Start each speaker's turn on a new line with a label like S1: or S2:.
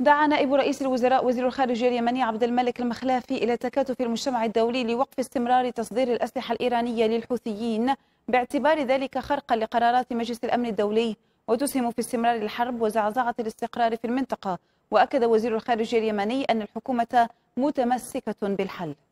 S1: دعا نائب رئيس الوزراء وزير الخارجية اليمني عبد الملك المخلافي إلى تكاتف المجتمع الدولي لوقف استمرار تصدير الأسلحة الإيرانية للحوثيين باعتبار ذلك خرقا لقرارات مجلس الأمن الدولي وتسهم في استمرار الحرب وزعزعة الاستقرار في المنطقة وأكد وزير الخارجية اليمني أن الحكومة متمسكة بالحل